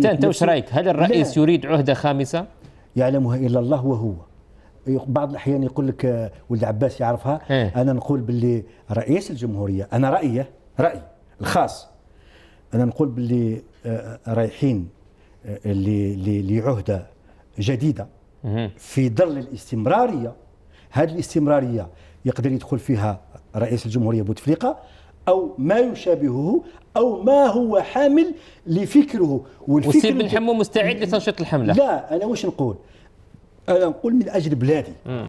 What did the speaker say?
انت وش رايك هل الرئيس لا. يريد عهده خامسه يعلمها الا الله وهو بعض الاحيان يقول لك آه، ولد عباس يعرفها هي. إيه. انا نقول باللي رئيس الجمهوريه انا رايي راي الخاص انا نقول باللي آه، رايحين آه، لعهده جديده في ظل الاستمراريه هذه الاستمراريه يقدر يدخل فيها رئيس الجمهوريه بوتفليقه أو ما يشابهه أو ما هو حامل لفكره والفكر وسيب بن حمو مستعد لتنشيط الحملة لا أنا واش نقول أنا نقول من أجل بلادي